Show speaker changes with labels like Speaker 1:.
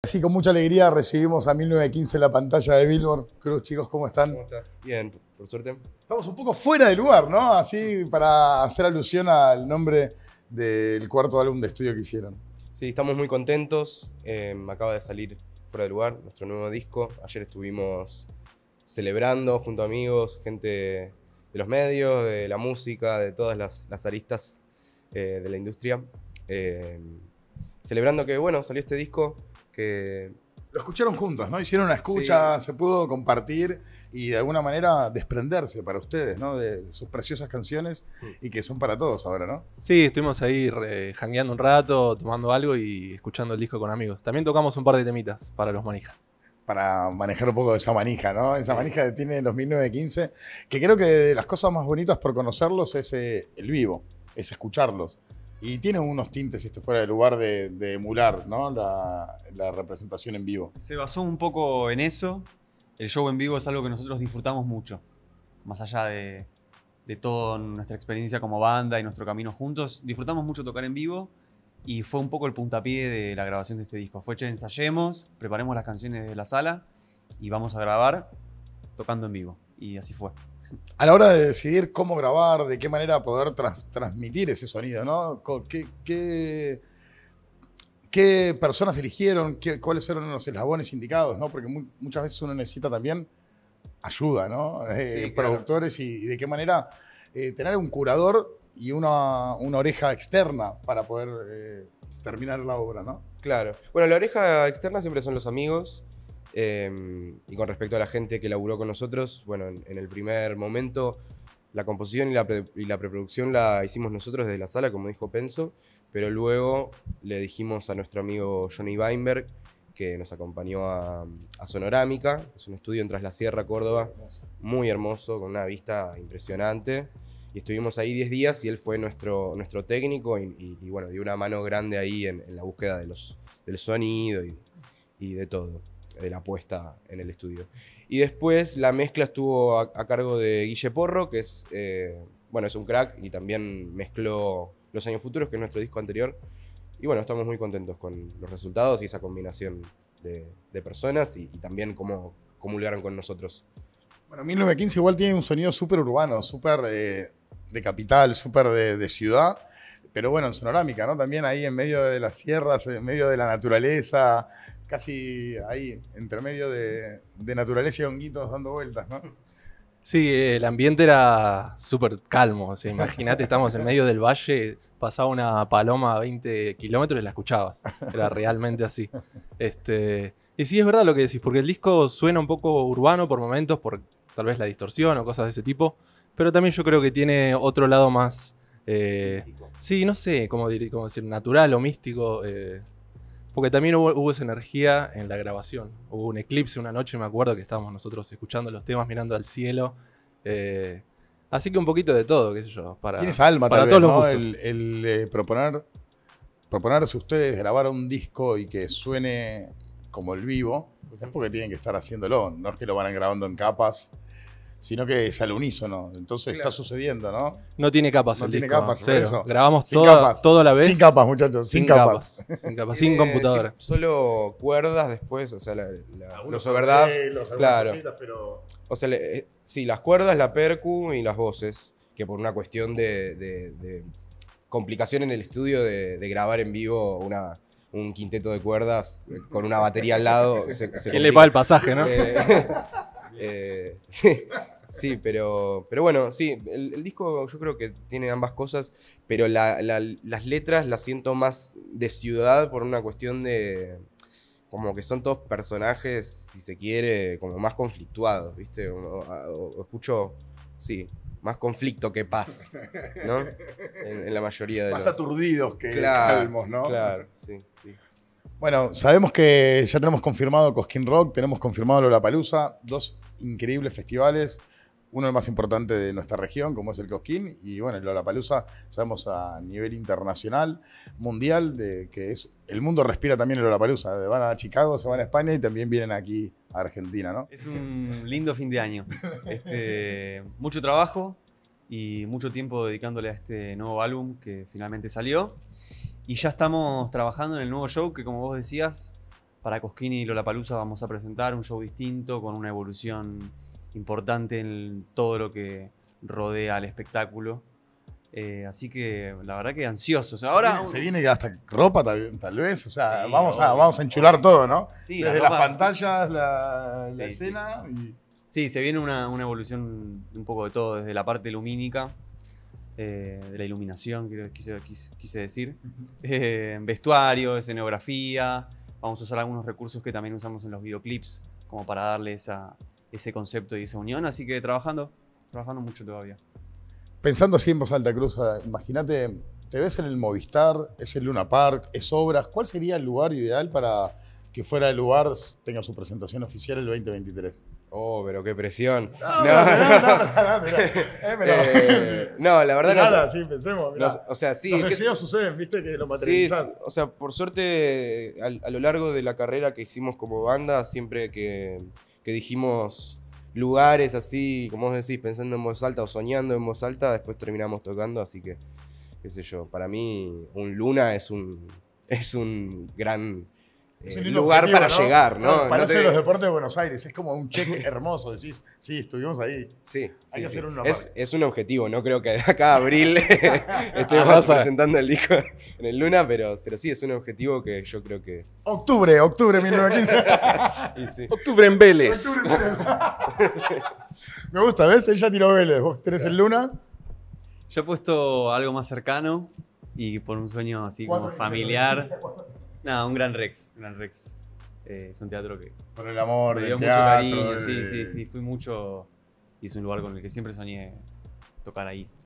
Speaker 1: Así con mucha alegría recibimos a 1915 la pantalla de Billboard. Cruz, chicos, ¿cómo están? ¿Cómo estás?
Speaker 2: Bien, por suerte.
Speaker 1: Estamos un poco fuera de lugar, ¿no? Así para hacer alusión al nombre del cuarto
Speaker 2: álbum de estudio que hicieron. Sí, estamos muy contentos. Em, acaba de salir fuera de lugar nuestro nuevo disco. Ayer estuvimos celebrando junto a amigos, gente de los medios, de la música, de todas las, aristas eh, de la industria. Em, celebrando que, bueno, salió este disco
Speaker 1: que... Lo escucharon juntos, ¿no? Hicieron una escucha, se pudo compartir y de alguna manera desprenderse para ustedes, ¿no? De, sus preciosas canciones y que son para todos ahora, ¿no? Sí,
Speaker 2: estuvimos ahí jangueando un rato, tomando algo y escuchando el disco con amigos. También tocamos un par de
Speaker 1: temitas para los manijas para manejar un poco de esa manija, ¿no? Esa manija que tiene los 1915, que creo que de las cosas más bonitas por conocerlos es eh, el vivo, es escucharlos. Y tiene unos tintes, si esto fuera el lugar, de, emular ¿no? la, representación en vivo.
Speaker 3: Se basó un poco en eso. El show en vivo es algo que nosotros disfrutamos mucho. Más allá de, de toda nuestra experiencia como banda y nuestro camino juntos, disfrutamos mucho tocar en vivo y fue un poco el puntapié de la grabación de este disco. Fue, che, ensayemos, preparemos las canciones de la sala y vamos a grabar tocando en vivo. Y
Speaker 1: así fue a la hora de decidir cómo grabar, de qué manera poder transmitir ese sonido, ¿no? ¿Qué, personas eligieron? ¿Cuáles fueron los eslabones indicados? ¿no? Porque muchas veces uno necesita también ayuda, ¿no? Eh, productores y, de qué manera eh, tener un curador y una, oreja externa para poder eh, terminar la obra, ¿no? Claro. Bueno, la oreja externa
Speaker 2: siempre son los amigos Em, y con respecto a la gente que laburó con nosotros, bueno, en, el primer momento la composición y la, y la, preproducción la hicimos nosotros desde la sala, como dijo Penso, pero luego le dijimos a nuestro amigo Johnny Weinberg, que nos acompañó a, a Sonorámica, es un estudio en Tras la Sierra, Córdoba, muy hermoso, con una vista impresionante. Y estuvimos ahí 10 días y él fue nuestro, nuestro técnico y, bueno, dio una mano grande ahí en, en la búsqueda de los, del sonido y de todo de la puesta en el estudio. Y después la mezcla estuvo a, cargo de Guille Porro, que es, eh, bueno, es un crack y también mezcló Los Años Futuros, que es nuestro disco anterior. Y bueno, estamos muy contentos con los resultados y esa combinación de, personas y, también cómo comulgaron con nosotros.
Speaker 1: Bueno, 1915 igual tiene un sonido súper urbano, súper eh, de capital, súper de, de, ciudad, pero bueno, en sonorámica, ¿no? También ahí en medio de las sierras, en medio de la naturaleza, casi ahí, entre medio de, naturaleza y honguitos dando vueltas, ¿no?
Speaker 2: Sí, el ambiente era súper calmo. O sea, Imagínate, estamos en medio del valle, pasaba una paloma a 20 kilómetros y la escuchabas. Era realmente así. Este, y sí, es verdad lo que decís, porque el disco suena un poco urbano por momentos, por tal vez la distorsión o cosas de ese tipo. Pero también yo creo que tiene otro lado más. Eh, sí, no sé cómo, decir, natural o místico. Eh, porque también hubo, esa energía en la grabación. Hubo un eclipse una noche, me acuerdo que estábamos nosotros escuchando los temas, mirando al cielo.
Speaker 1: Eh, así que un poquito de todo, qué sé yo. Para, Tienes alma, para tal todos vez, ¿no? El, eh, proponer, proponerse ustedes grabar un disco y que suene como el vivo, es porque tienen que estar haciéndolo. No es que lo van grabando en capas sino que es al unísono. Entonces está sucediendo, ¿no? No tiene capas. No tiene capas, Grabamos todo la vez. Sin capas, muchachos, sin, capas. Sin capas, sin computadora. solo cuerdas
Speaker 2: después, o sea, la, los overdubs. Claro. O sea, eh, sí, las cuerdas, la percu y las voces, que por una cuestión de, complicación en el estudio de, grabar en vivo una, un quinteto de cuerdas eh, con una batería al lado. Se, ¿Quién le paga el pasaje, no? Eh, sí, pero, pero bueno, sí, el, disco yo creo que tiene ambas cosas, pero las letras las siento más de ciudad por una cuestión de... Como que son todos personajes, si se quiere, como más conflictuados, ¿viste? escucho, sí, más conflicto que paz, ¿no? En, la mayoría de los... más aturdidos que ¿no? Claro,
Speaker 1: sí, sí. Bueno, sabemos que ya tenemos confirmado Cosquín Rock, tenemos confirmado Lollapalooza, dos increíbles festivales, uno el más importante de nuestra región, como es el Cosquín, y bueno, el Lollapalooza sabemos a nivel internacional, mundial, de que es el mundo respira también el Lollapalooza, van a Chicago, se van a España y también vienen aquí a Argentina, ¿no? Es
Speaker 3: un lindo fin de año. Este, mucho trabajo y mucho tiempo dedicándole a este nuevo álbum que finalmente salió y ya estamos trabajando en el nuevo show que, como vos decías, para Cosquini y Lollapalooza vamos a presentar un show distinto con una evolución importante en todo lo que rodea al espectáculo. Eh, así que la verdad que
Speaker 1: ansioso. ahora se viene, hasta ropa tal, vez, o sea, vamos, a, vamos a enchular todo, ¿no? Desde las pantallas, la, escena. Sí, se viene una, una evolución
Speaker 3: un poco de todo, desde la parte lumínica, eh, de la iluminación, creo que quise, decir, eh, vestuario, escenografía, vamos a usar algunos recursos que también usamos en los videoclips, como para darle esa, ese concepto y esa unión, así que trabajando,
Speaker 1: trabajando mucho todavía. Pensando así en voz Cruz, ah, imagínate, te ves en el Movistar, es el Luna Park, es Obras, ¿cuál sería el lugar ideal para que fuera el lugar tenga su presentación oficial el 2023? Oh, pero qué presión. No, no, pero, no la verdad nada, sí, pensemos. o sea, sí, los suceden, viste, que lo materializás. Sí,
Speaker 2: o sea, por suerte, a, lo largo de la carrera que hicimos como banda, siempre que, que dijimos lugares así, como vos decís, pensando en voz alta o soñando en voz alta, después terminamos tocando, así que, qué sé yo, para mí un luna es un, es un gran eh, lugar para llegar, ¿no? Para Parece los
Speaker 1: deportes de Buenos Aires, es como un cheque hermoso, decís, sí, estuvimos ahí. Sí. Hay que hacer un es,
Speaker 2: es, un objetivo, no creo que de acá abril estemos presentando el disco en el Luna, pero, pero sí, es un objetivo que yo creo que.
Speaker 1: Octubre, octubre 1915. Octubre en Vélez. Me gusta, ¿ves? Ella tiró Vélez, vos tenés el Luna.
Speaker 3: Yo he puesto algo más cercano y por un sueño así como familiar. Nada, un gran Rex. Un gran Rex. Eh, es un teatro que. Por el amor, me dio mucho cariño. Sí, sí, sí. Fui mucho. Y es un lugar con el que siempre soñé tocar ahí.